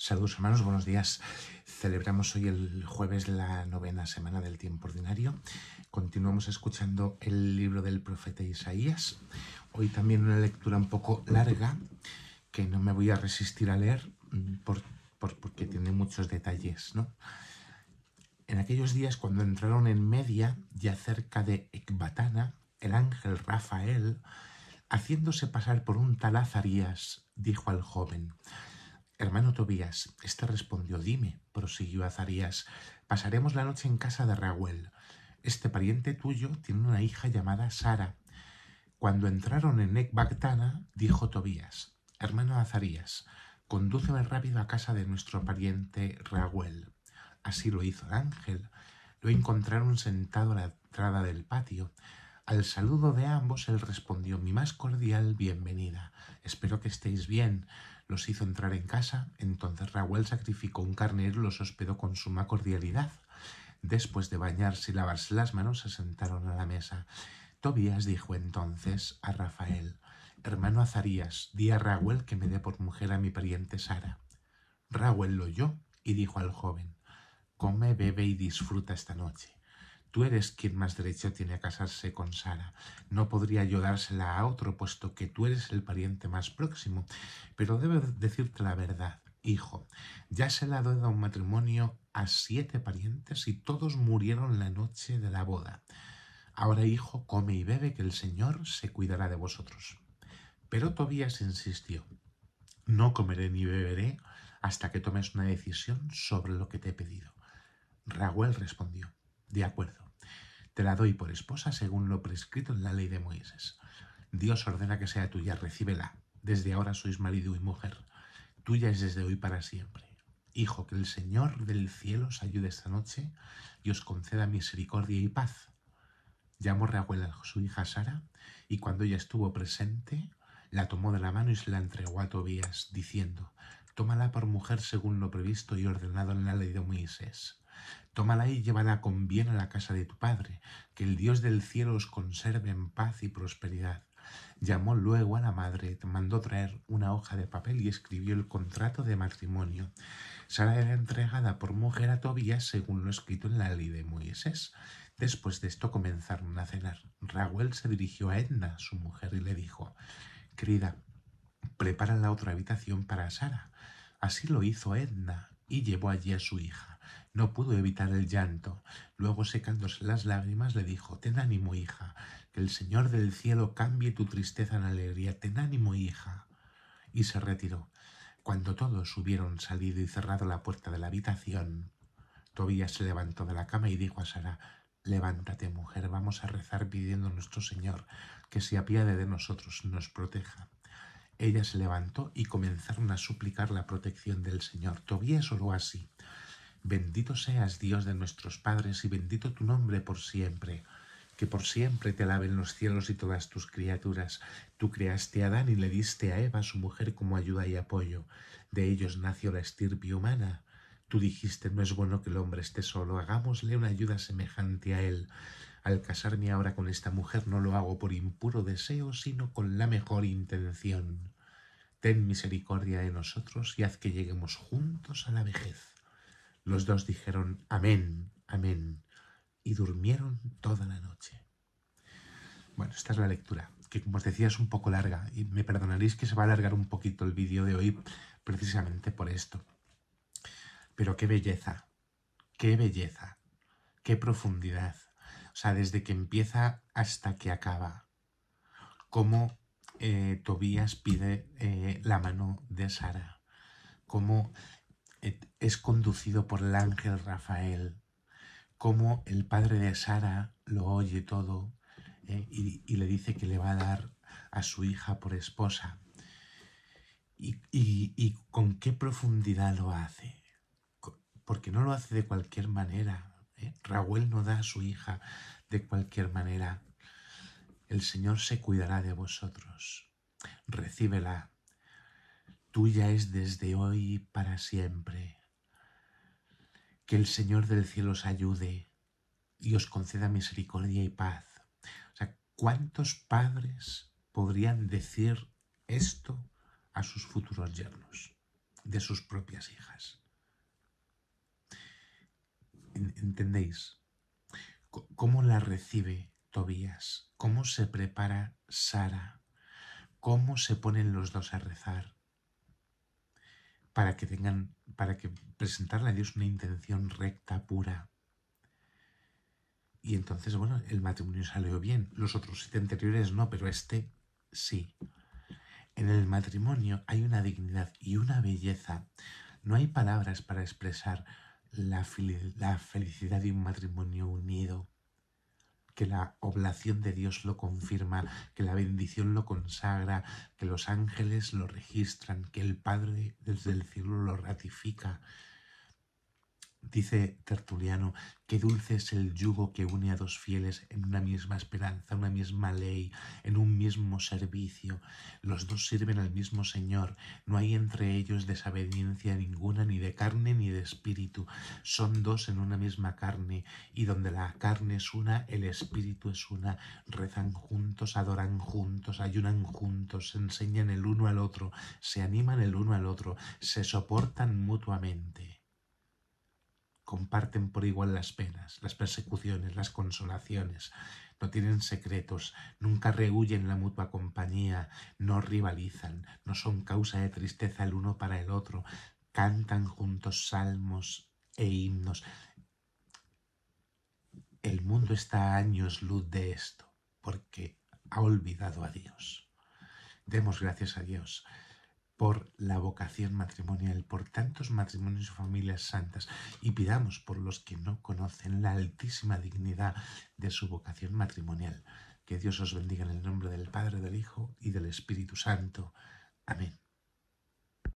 Saludos hermanos, buenos días. Celebramos hoy el jueves la novena semana del tiempo ordinario. Continuamos escuchando el libro del profeta Isaías. Hoy también una lectura un poco larga que no me voy a resistir a leer mm, por, porque tiene muchos detalles. En aquellos días cuando entraron en media, ya cerca de Ecbatana, el ángel Rafael, haciéndose pasar por un tal dijo al joven, Hermano Tobías, este respondió, dime, prosiguió Azarías, pasaremos la noche en casa de Raúl. Este pariente tuyo tiene una hija llamada Sara. Cuando entraron en Ecbactana, dijo Tobías, hermano Azarías, condúceme rápido a casa de nuestro pariente Raúl. Así lo hizo ángel. Lo encontraron sentado a la entrada del patio. Al saludo de ambos él respondió mi más cordial bienvenida. Espero que estéis bien. Los hizo entrar en casa, entonces Raúl sacrificó un carnero y los hospedó con suma cordialidad. Después de bañarse y lavarse las manos, se sentaron a la mesa. Tobías dijo entonces a Rafael, Hermano Azarías, di a Raúl que me dé por mujer a mi pariente Sara. Raúl lo oyó y dijo al joven, Come, bebe y disfruta esta noche. Tú eres quien más derecho tiene a casarse con Sara. No podría yo a otro, puesto que tú eres el pariente más próximo. Pero debo decirte la verdad, hijo. Ya se la ha dado un matrimonio a siete parientes y todos murieron la noche de la boda. Ahora, hijo, come y bebe, que el Señor se cuidará de vosotros. Pero Tobías insistió. No comeré ni beberé hasta que tomes una decisión sobre lo que te he pedido. Raúl respondió. De acuerdo. Te la doy por esposa según lo prescrito en la ley de Moisés. Dios ordena que sea tuya, recíbela. Desde ahora sois marido y mujer. Tuya es desde hoy para siempre. Hijo, que el Señor del cielo os ayude esta noche y os conceda misericordia y paz. Llamó a su hija Sara y cuando ella estuvo presente, la tomó de la mano y se la entregó a Tobías, diciendo, Tómala por mujer según lo previsto y ordenado en la ley de Moisés Tómala y llévala con bien a la casa de tu padre, que el Dios del cielo os conserve en paz y prosperidad. Llamó luego a la madre, mandó traer una hoja de papel y escribió el contrato de matrimonio. Sara era entregada por mujer a Tobías según lo escrito en la ley de Moisés. Después de esto comenzaron a cenar. Raúl se dirigió a Edna, su mujer, y le dijo, Querida, prepara la otra habitación para Sara. Así lo hizo Edna y llevó allí a su hija. No pudo evitar el llanto. Luego, secándose las lágrimas, le dijo, Ten ánimo, hija, que el Señor del cielo cambie tu tristeza en alegría. Ten ánimo, hija. Y se retiró. Cuando todos hubieron salido y cerrado la puerta de la habitación, Tobías se levantó de la cama y dijo a Sara, Levántate, mujer, vamos a rezar pidiendo a nuestro Señor que se apiade de nosotros nos proteja. Ella se levantó y comenzaron a suplicar la protección del Señor. Tobías oró así. Bendito seas Dios de nuestros padres y bendito tu nombre por siempre. Que por siempre te alaben los cielos y todas tus criaturas. Tú creaste a Adán y le diste a Eva, su mujer, como ayuda y apoyo. De ellos nació la estirpe humana. Tú dijiste, no es bueno que el hombre esté solo, hagámosle una ayuda semejante a él. Al casarme ahora con esta mujer no lo hago por impuro deseo, sino con la mejor intención. Ten misericordia de nosotros y haz que lleguemos juntos a la vejez los dos dijeron, amén, amén, y durmieron toda la noche. Bueno, esta es la lectura, que como os decía es un poco larga, y me perdonaréis que se va a alargar un poquito el vídeo de hoy precisamente por esto. Pero qué belleza, qué belleza, qué profundidad. O sea, desde que empieza hasta que acaba. Cómo eh, Tobías pide eh, la mano de Sara. Cómo es conducido por el ángel Rafael, como el padre de Sara lo oye todo eh, y, le dice que le va a dar a su hija por esposa. Y, con qué profundidad lo hace, porque no lo hace de cualquier manera. Eh. Raúl no da a su hija de cualquier manera. El Señor se cuidará de vosotros. Recíbela tuya es desde hoy para siempre. Que el Señor del cielo os ayude y os conceda misericordia y paz. O sea, ¿cuántos padres podrían decir esto a sus futuros yernos, de sus propias hijas? ¿Entendéis? ¿Cómo la recibe Tobías? ¿Cómo se prepara Sara? ¿Cómo se ponen los dos a rezar? para que tengan, para que presentarle a Dios una intención recta, pura. Y entonces, bueno, el matrimonio salió bien. Los otros siete anteriores no, pero este sí. En el matrimonio hay una dignidad y una belleza. No hay palabras para expresar la, la felicidad de un matrimonio unido que la oblación de Dios lo confirma, que la bendición lo consagra, que los ángeles lo registran, que el Padre desde el cielo lo ratifica, Dice Tertuliano, qué dulce es el yugo que une a dos fieles en una misma esperanza, una misma ley, en un mismo servicio. Los dos sirven al mismo Señor, no hay entre ellos desobediencia ninguna, ni de carne ni de espíritu. Son dos en una misma carne, y donde la carne es una, el espíritu es una. Rezan juntos, adoran juntos, ayunan juntos, se enseñan el uno al otro, se animan el uno al otro, se soportan mutuamente comparten por igual las penas, las persecuciones, las consolaciones, no tienen secretos, nunca rehuyen la mutua compañía, no rivalizan, no son causa de tristeza el uno para el otro, cantan juntos salmos e himnos. El mundo está a años luz de esto, porque ha olvidado a Dios. Demos gracias a Dios por la vocación matrimonial, por tantos matrimonios y familias santas, y pidamos por los que no conocen la altísima dignidad de su vocación matrimonial. Que Dios os bendiga en el nombre del Padre, del Hijo y del Espíritu Santo. Amén.